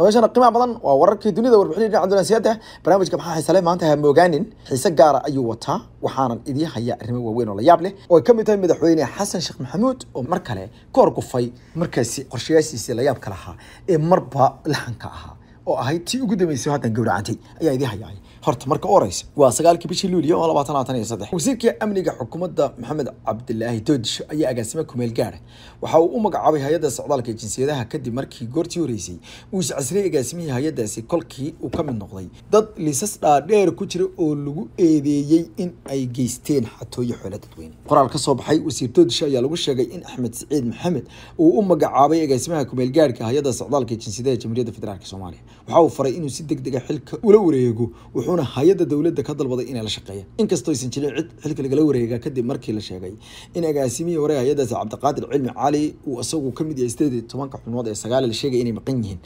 dabayshana qiima badan waa wararkii dunida warbixin dhinaca dunaasiyada ah. barnaamijka maxaa xiisale maanta ha moogaanin xiise gaara ah ayuu wataa waxaanan idii hayaa arrimo waaweyn oo la yaab leh oo ay ka mid tahay madaxweyne xasan sheekh maxamuud oo mar kale ka hor gufay markaasi qorshayaashiisii la yaabka lahaa ee marba lahanka ahaa oo ahayd tii ugu dambeysay haatan gowracantay ayaa idii hayaay horta marka horeysa waa sagaalkii bishii luuliyo oo labaatan iyo saddex wasiirka amniga xukuumadda maxamed cabdilaahi doodisho ayaa agaasime kumeel gaara waxa uu u magacaabay hay-adda socdaalka jinsiyadaha kadib markii goortii horeysay uu iscasriyay agaasimihii hay-addaasi kolkii uu ka mid noqday dad liisas dhaadheer ku jira oo lagu eedeeyey in ay geysteen xatooyo xoolo dadweyne qoraal ka soo baxay wasiir doodisho ayaa lagu sheegay in axmed siciid maxamed uu u magacaabay agaasimaha kumeel gaarhka hay-adda socdaalka jinsiyadaha jamhuuriyadda federaalk soomaaliya waxa uu faray inuu si deg dega ah xilka ula wareego wuxuuna hay-adda dowladda ka dalbaday inay la shaqeeya inkastoo aysan jirin cid xilka lagala wareega kadib markii la sheegay in agaasimiya wareeg hay-adaasi cabdiqaadir cilmi cali uu isagu ka mid yahay sideed iyo tobanka xubnood ee sagaale la sheegay inay maqan yihiin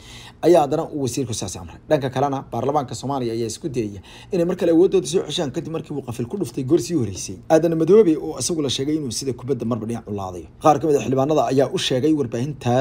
ayaa haddana uu wasiirku saasi amray dhanka kalena baarlamaanka soomaaliya ayaa isku dayaya inay mar kale awooddooda soo ceshaan kadib markii uu qafil ku dhuftay goor sii horeysay madoobe oo isagu la sheegay inuu sida kubadda marba dhinac u laadayo qaar ka mid a ah xildhibaanada ayaa u sheegay warbaahinta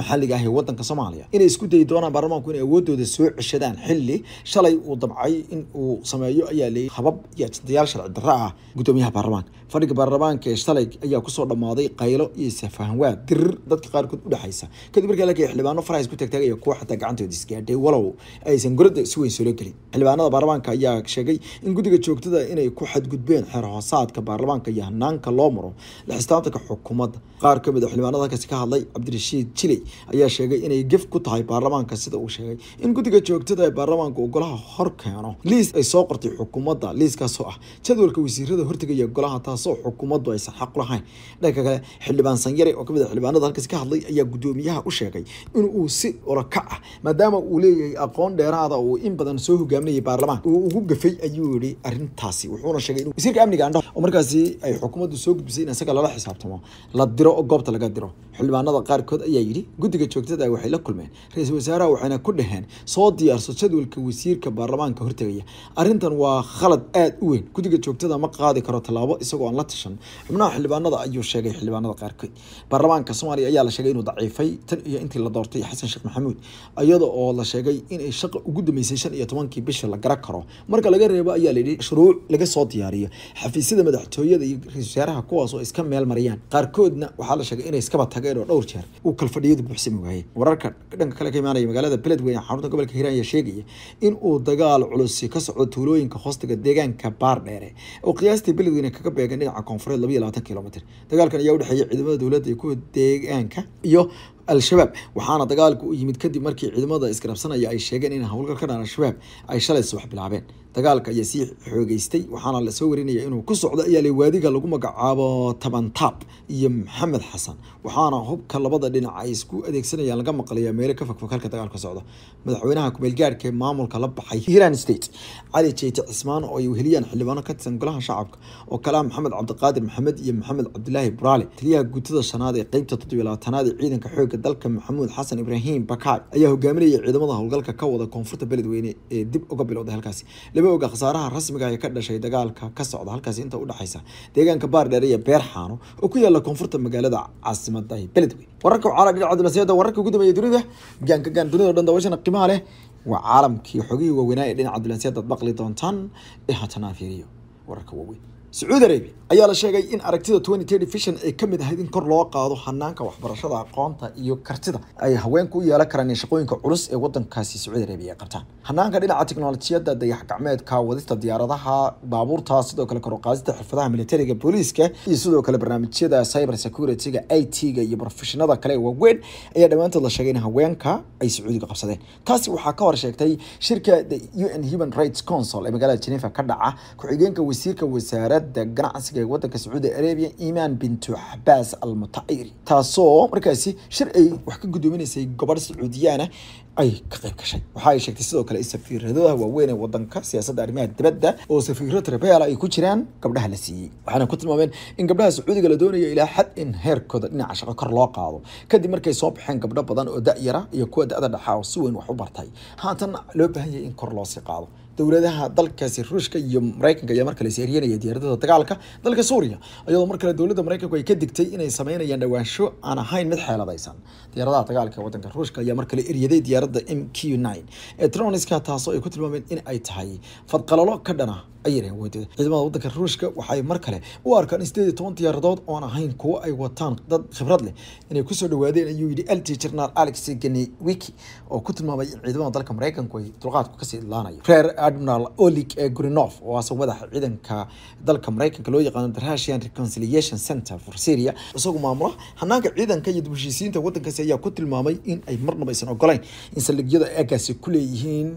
maxalliga ah ee wadanka soomaaliya inay isku dayi doonaan baarlamaanku inay awooddooda ay soo ceshadaan xilli shalay uu damcay inuu uu sameeyo ayaa leeyay habab iyo ajadayaal sharci darro ah guddoomiyaha baarlamaanka fadhiga baarlamaanka ee shalay ayaa kusoo dhammaaday qaylo iyo isfahanwaad dirir dadka qaarkood udhexaysa kadib markii lakay xildhibaano farais ku tagtaagaya kuwa xataa gacantooda isgaadhay walow aysan gorada si weyn soola gelin xildhibaanada baarlamaanka ayaa sheegay in guddiga joogtada inay ku xadgudbeen xeer hoosaadka baarlamaanka iyo hanaanka loo maro lixistaantanka xukuumadda qaar kamid a ah xildhibaanada halkaasi ka hadlay cabdirashiid jiley ayaa sheegay inay gef ku tahay baarlamaanka sida uu sheegay in guddiga joogtada ee baarlamaanka uu golaha hor keeno liis ay soo qortay xukuumadda liiskaasoo ah jadwalka wasiirada hortegaya golaha taasoo xukuumaddu aysan xaq lahayn dhanka kale xildhibaan sanyare oo kamid a ah xildhibaanada halkaasi ka hadlay ayaa guddoomiyaha u sheegay in uu si olakac ah maadaama uu leeyahay aqoon dheeraada ah uu in badan soo hogaaminayay baarlamaanka uu ugu gafay ayuu yihi arrintaasi wuxuuna sheegay wasiirka amniga andha oo markaasi ay xukuumaddu soo gudbisay in isaga lala xisaabtamo la diro goobta laga diro xildhibaanada qaarkood ayaa yidhi guddiga joogtada ah waxay la kulmeen ra-iisul wasaaraha waxayna ku dhaheen soo diyaarso jadwalka wasiirka baarlamaanka hortegaya arrintan waa khalad aad u weyn guddiga joogtada ma qaadi karo tallaabo isagoo aan la tashan xubnaha xildhibaanada ayuu sheegay xildhibaanada qaarkood baarlamaanka soomaaliya ayaa la sheegay inuu daciifay tan iyo intii la doortay xasan sheekh maxamuud iyada oo la sheegay inay shaqa ugu dambeysay shan iyo tobankii bisha la gara karo marka laga reebo ayaa la yidhi shuruuc laga soo diyaariyo xafiisyada madaxtooyada iyo ra-isul wasaaraha kuwaas iska meel mariyaan qaarkoodna waxaa la sheegay inay iskaba taga sheegeen dhowr jeer uu kalfadhiyadu buuxsami waayey wararka dhanka kale ka imaanaya magaalada beledweyne xarunta gobolka hiiraan ayaa sheegaya in uu dagaal culusi ka socdo tuulooyinka hoostaga deegaanka baar dheere oo qiyaastii beledweyne kaga beegan dhinaca koonfureed laba iyo labaatan kilomitr dagaalkan ayaa u dhexeeya ciidamada dowladda ee kuwa deegaanka iyo al-shabaab waxaana dagaalku u yimid kadib markii ciidamada isgarabsanaya ay sheegeen in howlgalka dhan al-shabaab ay shalay subax bilaabeen dagaalka ayaa sii xoogeystay waxaana lasoo warinaya inuu ku socdo ayaalay waadiga lagu magacaabo tabantaab iyo maxamed xasan waxaana hubka labada dhinac ay isku adeegsanayaan laga maqlayaa meelo ka fogfog halka dagaalka socda madaxweynaha kumeelgaarka ee maamulka la baxay hiiraan state cali jeyte cismaan oo ay weheliyaan xildhibaano ka tirsan golaha shacabka oo kale maxamed cabdiqaadir maxamed iyo maxamed cabdilaahi buraale taliyaha guutada shanaad ee qeybta toddobiyo labaatanaad ee ciidanka xoogga madaxweynaha dalka maxamuud xasan ibraahim bakaay ayaa hogaaminayay ciidamada howlgalka ka wada koonfurta beledweyne ee dib uga bilowday halkaasi laba oga khasaaraha rasmiga ee ka dhashay dagaalka ka socda halkaasi inta u udhexaysa deegaanka baardheer iyo beer xaano oo ku yaalla koonfurta magaalada caasimada beledweyne wararka caalam dhinaca dibnaseeda wararka ugu dambeeyay dunida gaankagaan dunida o dhan daawashana qiimaha leh waa caalamkii xogihii waaweynaa ee dhinaca dibnaseeda baqli doontaan ee hatanaan fiiriyo wararka waaweyn sacuudi arabia ayaa la sheegay in aragtida vision ay ka mid ahayd in kor loo qaado hanaanka waxbarashada aqoonta iyo kartida ay haweenku u yeelan karaan in shaqooyinka culus ee wadankaasi sacuudi arabiya ay qabtaan hanaanka dhinaca teknolojiyadda dayax gacmeedka wadista diyaaradaha baabuurta sidoo kale karoqaadista xirfadaha militariga booliiska iyo sidoo kale barnaamijyada cyber security-ga i t-ga iyo barofeshinada kale ee waaweyn ayaa dhammaantood la sheegay in haweenka ay sacuudiga qabsadeen taasi waxaa ka hor sheegtay shirka the u n human rights council ee magaalada geneva ka dhaca ku-xigeenka wasiirka wasaaradda ganacsiga ee wadanka sacuudi arabia imaan bintu xabas al mutaciri taasoo markaasi shir ay wax ka gudoominaysay gobadh sacuudiyaana ah ay ka qayb gashay waxa ay sheegtay sidoo kale in safiiradaha waaweyn ee wadanka siyaasadda arrimaha dibadda oo safiiro trabeela ay ku jiraan gabdhaha la siiyey waxaana ku tilmaameen in gabdhaha sacuudiga la doonayo ilaa xad in heerkooda dhinaca shaqo kor loo qaado kadib markay soo baxeen gabdho badan oo da'yara iyo kuwa da-da dhexa oo si weyn wax u bartay haatan loo baahan yahay in kor loosii qaado dowladaha dalkaasi ruushka iyo maraykanka ayaa markale eryanaya diyaaradada dagaalka dalka suuriya iyadoo mar kale dowladda maraykanku ay ka digtay inay sameynayaan dhawaansho aan ahayn mid xeeladaysan diyaaradaha dagaalka wadanka ruushka ayaa mar kale eryaday diyaaradda m q nine ee troniska taasoo ay ku tilmaameen in ay tahay fadqalalo ka dhana ayay dhaheen weydiday ciidamada waddanka ruushka waxay mar kale u arkaan sideed iyo toban diyaaradood oon ahayn kuwo ay wataan dad khibrad leh inay kusoo dhawaadeen ayuu yidhi lt general alex ganewiki oo ku tilmaamay in ciidamada dalka maraykanku ay dulqaadku kasii laanayo reer admiral olig grinof oo asa ah madaxa ciidanka dalka maraykanka loo yaqaano the russian reconciliation center for syria isagu maamula hanaanka ciidanka iyo heshiisiinta waddankaasi ayaa ku tilmaamay in ay marnaba aysan ogolayn in saldhigyada eegaasi ku leeyihiin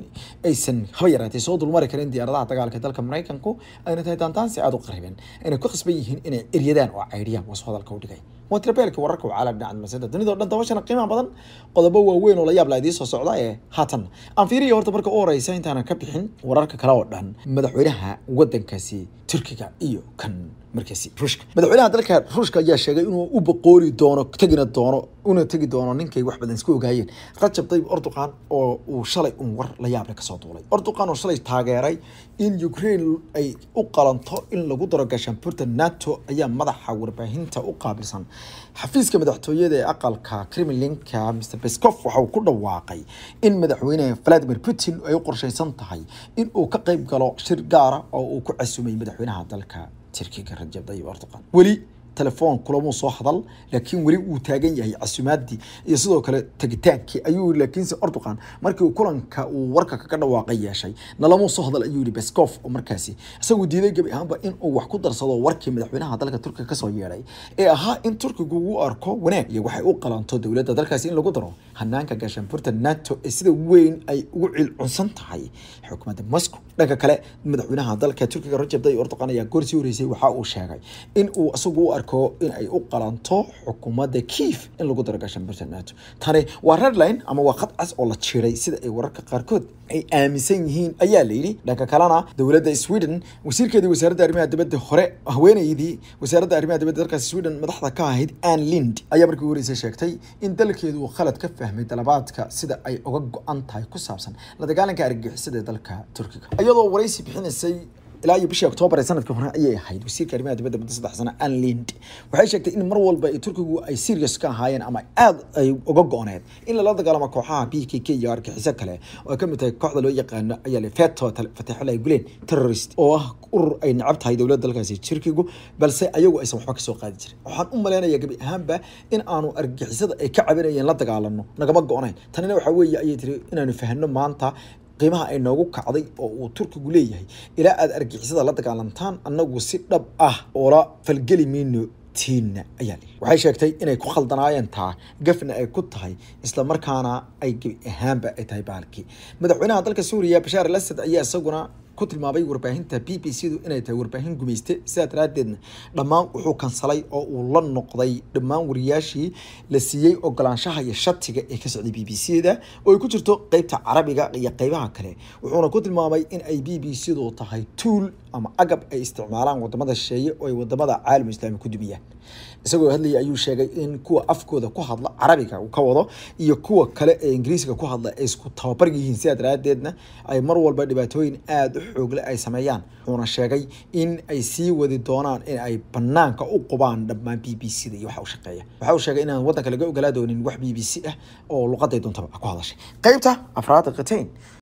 aysan haba yaraatay soo dulmari kareen diyaaradaha dagaalka dalka maraykanka maraykanku ayna tahay daantaansi aad u qarribeen inay ku khasban yihiin inay eryadaan oo caydhiyaan waas hadalka u dhigay montrabelka wararka u caalam dhinaca dunida o dhan dabashana qiimaha badan qodobo waaweyn oo la yaab la idiin soo socda ee haatan aan fiiriya horta marka u horeysa intaanan ka bixin wararka kale oo dhan madaxweynaha waddankaasi turkiga iyo kan markaasi ruushka madaxweynaha dalka ruushka ayaa sheegay inuu u boqooli doono tegina doono una tegi doono ninkay wax badan isku ogaayeen rajab tayyib erdogan oo uu shalay un war la yaable kasoo duulay erdogan oo shalay taageeray in ukraine ay u qalanto in lagu daro gashaan burta nato ayaa madaxa warbaahinta u qaabilsan xafiiska madaxtooyada ee aqalka krimlinka mer beskof waxa uu ku dhawaaqay in madaxweyne valadimir putin ay u qorshaysan tahay in uu ka qayb galo shir gaara oo uu ku casumay madaxweynaha dalka turkiga rajab dayib erdoqan weli telefoon kulamuu soo hadal laakiin weli uu taagan yahay casumaadii iyo sidoo kale tegitaankii ayuu laakiinse orduqan markii kulanka uu warka kaga dhawaaqa yeeshay nalamuu soo hadal ayuu yihi beskof oo markaasi isagu diiday gebi ahaanba inuu wax ku darsado warkii madaxweynaha dalka turkiga kasoo yeedhay ee ahaa in turkigu uu arko wanaag iyo waxay u qalanto dowladda dalkaasi in lagu daro hanaanka gaashaanbuurta nato ee sida weyn ay ugu cilcunsan tahay xukuumadda moscow dhanka kale madaxweynaha dalka turkiga rajab tayyib erdoqan ayaa goor sii horeysay waxa uu sheegay in isagu u arko arko in ay u qalanto xukuumadda kiif in lagu daragasham barta nato tani waa redline ama waa khad cas oo la jiray sida ay wararka qaarkood ay aaminsan yihiin ayaa layidhi dhanka kalena dowladda sweden wasiirkeedii wasaaradda arrimaha dibadda hore haweeneydii wasaaradda arrimaha dibadda dalkaas sweden madaxda ka ahayd ann lind ayaa markii horeysa sheegtay in dalkeedu khalad ka fahmay dalabaadka sida ay uga go-an tahay ku saabsan la dagaalanka argagixisada ee dalka turkiga iyadoo waraysi bixinaysay ilaa iyo bishii oktoobar ee sanadkii hore ayay ahayd wasiirka arrimaha dibadda muddo saddex sano ann waxay sheegtay in mar walba ay turkigu ay serious ka ahaayeen ama aad ay uga go-oneed in lala dagaalamo kooxaha b k k e iyo argaxiso kale oo ay ka mid tahay kooxda loo yaqaano ayaa feto fatixala ay guleen terrorist oo ah urur ay necab tahay dowladda dalkaasi turkigu balse ayagu aysan waxba kasoo qaadi jirin waxaan u malaynayaa gabi ahaanba in aanu argixisada ay ka cabanayeen la dagaalano nagama go-oneyn tanina waxa weeye ayay tiri inaanu fahno maanta qiimaha ay noogu kacday oo uu turkigu leeyahay ilaa aad argixisada la dagaalantaan annagu si dhab ah oola falgeli mayno tiinna ayaa lii waxay sheegtay inay ku khaldanaayeen taa gafna ay ku tahay isla markaana ay gebi ahaanba ay tahay baalkii madaxweynaha dalka suuriya bashaar al asad ayaa isaguna ku tilmaamay warbaahinta b b c du inay tahay warbaahin gumayste sidaa daraaddeedna dhammaan wuxuu kansalay oo uu la noqday dhammaan wariyaashii la siiyey ogolaanshaha iyo shatiga ee ka socday b b c da oo ay ku jirto qeybta carabiga iyo qeybaha kale wuxuuna ku tilmaamay in ay b b c du tahay tuul ama agab ay isticmaalaan wadamada shisheeye oo ay wadamada caalam islaami ku dumiyaan isagoo hadlaya ayuu sheegay in kuwa afkooda ku hadla carabiga uu ka wado iyo kuwa kale ee ingiriisiga ku hadla ay isku tababar yihiin sidaa daraadeedna ay mar walba dhibaatooyin aada u xoogle ay sameeyaan wuxuuna sheegay in ay sii wadi doonaan in ay banaanka u qubaan dhammaan b b c da iyo waxa u shaqeeya waxa uu sheegay inaan waddanka laga ogolaa doonin wax b b c ah oo luqaday doontaba ku hadashay qaybta afraad qitain